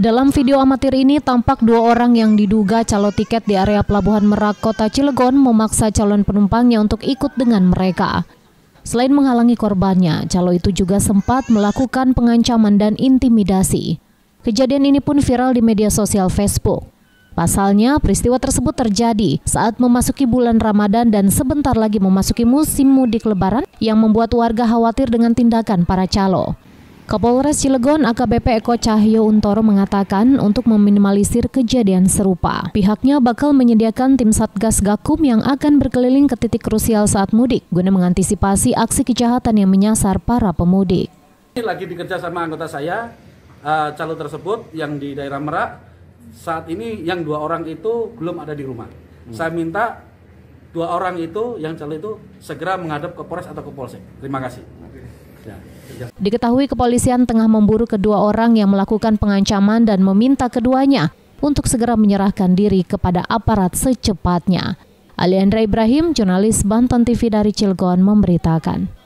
Dalam video amatir ini tampak dua orang yang diduga calo tiket di area Pelabuhan Merak Kota Cilegon memaksa calon penumpangnya untuk ikut dengan mereka. Selain menghalangi korbannya, calo itu juga sempat melakukan pengancaman dan intimidasi. Kejadian ini pun viral di media sosial Facebook. Pasalnya, peristiwa tersebut terjadi saat memasuki bulan Ramadan dan sebentar lagi memasuki musim mudik lebaran yang membuat warga khawatir dengan tindakan para calo. Kapolres Cilegon AKBP Eko Cahyo Untoro mengatakan untuk meminimalisir kejadian serupa. Pihaknya bakal menyediakan tim Satgas Gakum yang akan berkeliling ke titik krusial saat mudik guna mengantisipasi aksi kejahatan yang menyasar para pemudik. Lagi dikerja sama anggota saya, uh, eh, calo tersebut yang di daerah Merak, saat ini yang dua orang itu belum ada di rumah. Hmm. Saya minta dua orang itu yang calon itu segera menghadap ke Polres atau ke Polsek. Terima kasih. Diketahui kepolisian tengah memburu kedua orang yang melakukan pengancaman dan meminta keduanya untuk segera menyerahkan diri kepada aparat secepatnya. Aliandra Ibrahim, jurnalis Banten TV dari Cilegon, memberitakan.